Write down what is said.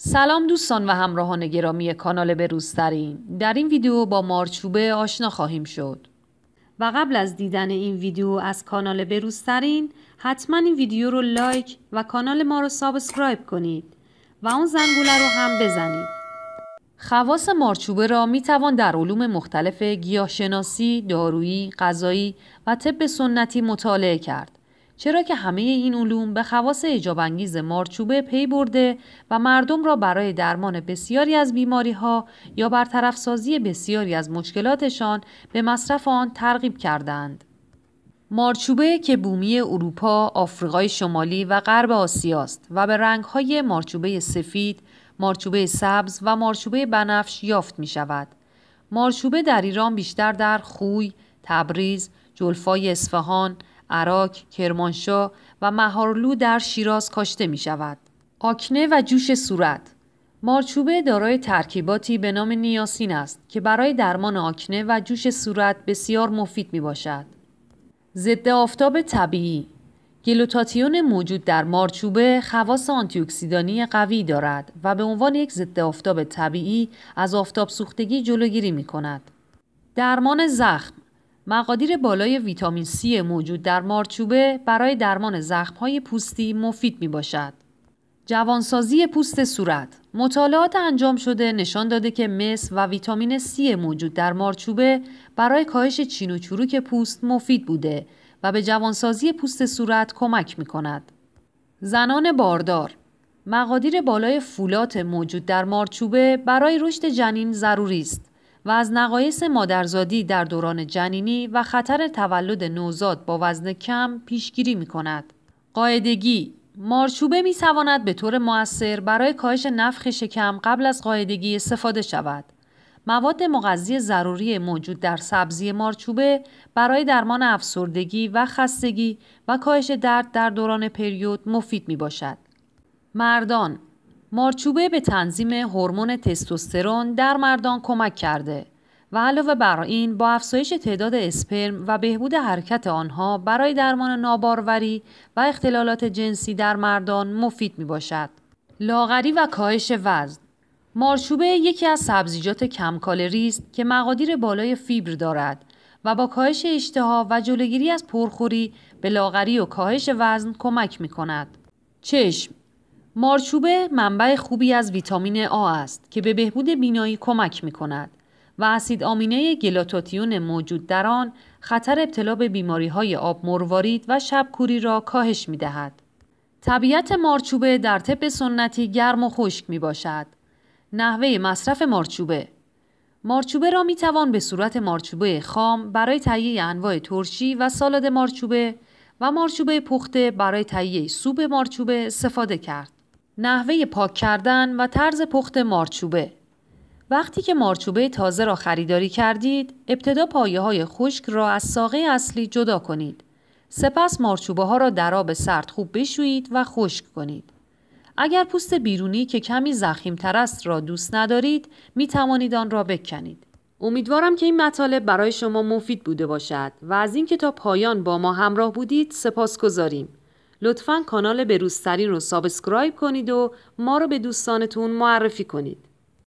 سلام دوستان و همراهان گرامی کانال بروزترین در این ویدیو با مارچوبه آشنا خواهیم شد و قبل از دیدن این ویدیو از کانال بروزترین حتما این ویدیو رو لایک و کانال ما رو سابسکرایب کنید و اون زنگوله رو هم بزنید خواص مارچوبه را می توان در علوم مختلف گیاهشناسی، دارویی، غذایی و طب سنتی مطالعه کرد چرا که همه این علوم به خواص اجابانگیز مارچوبه پی برده و مردم را برای درمان بسیاری از بیماری ها یا برطرف سازی بسیاری از مشکلاتشان به مصرف آن ترغیب کردند. مارچوبه که بومی اروپا، آفریقای شمالی و غرب آسیاست و به رنگهای مارچوبه سفید، مارچوبه سبز و مارچوبه بنفش یافت می شود. مارچوبه در ایران بیشتر در خوی، تبریز، جلفای اصفهان، عراک، کرمانشاه و مهارلو در شیراز کاشته می شود. آکنه و جوش صورت مارچوبه دارای ترکیباتی به نام نیاسین است که برای درمان آکنه و جوش صورت بسیار مفید می باشد. ضد آفتاب طبیعی گلوتاتیون موجود در مارچوبه خواص اکسیدانی قوی دارد و به عنوان یک ضد آفتاب طبیعی از آفتاب سوختگی جلوگیری می کند. درمان زخم مقادیر بالای ویتامین C موجود در مارچوبه برای درمان زخمهای پوستی مفید می باشد. جوانسازی پوست صورت مطالعات انجام شده نشان داده که مس و ویتامین C موجود در مارچوبه برای کاهش چین و چروک پوست مفید بوده و به جوانسازی پوست صورت کمک می کند. زنان باردار مقادیر بالای فولات موجود در مارچوبه برای رشد جنین ضروری است. و از نقایص مادرزادی در دوران جنینی و خطر تولد نوزاد با وزن کم پیشگیری می کند. قاعدگی مارچوبه می تواند به طور موثر برای کاهش نفخ شکم قبل از قاعدگی استفاده شود. مواد مغذی ضروری موجود در سبزی مارچوبه برای درمان افسردگی و خستگی و کاهش درد در دوران پریود مفید می باشد. مردان مارچوبه به تنظیم هورمون تستوسترون در مردان کمک کرده و علاوه بر این با افزایش تعداد اسپرم و بهبود حرکت آنها برای درمان ناباروری و اختلالات جنسی در مردان مفید می باشد. لاغری و کاهش وزن مارچوبه یکی از سبزیجات کالری است که مقادیر بالای فیبر دارد و با کاهش اشتها و جلوگیری از پرخوری به لاغری و کاهش وزن کمک می کند. چشم مارچوبه منبع خوبی از ویتامین آ است که به بهبود بینایی کمک می کند و اسید آمینه گلاتوتیون موجود در آن خطر ابتلا به بیماری های آب مروارید و شبکوری را کاهش می دهد. طبیعت مارچوبه در طب سنتی گرم و خشک می باشد. نحوه مصرف مارچوبه مارچوبه را می توان به صورت مارچوبه خام برای تهیه انواع ترشی و سالاد مارچوبه و مارچوبه پخته برای تهیه سوپ مارچوبه استفاده کرد. نحوه پاک کردن و طرز پخت مارچوبه وقتی که مارچوبه تازه را خریداری کردید، ابتدا پایه های خشک را از ساقه اصلی جدا کنید. سپس مارچوبه ها را در آب سرد خوب بشویید و خشک کنید. اگر پوست بیرونی که کمی زخیم تر است را دوست ندارید، می توانید آن را بکنید. امیدوارم که این مطالب برای شما مفید بوده باشد و از اینکه تا پایان با ما همراه بودید سپاس گذاریم. لطفا کانال بروزترین رو سابسکرایب کنید و ما رو به دوستانتون معرفی کنید.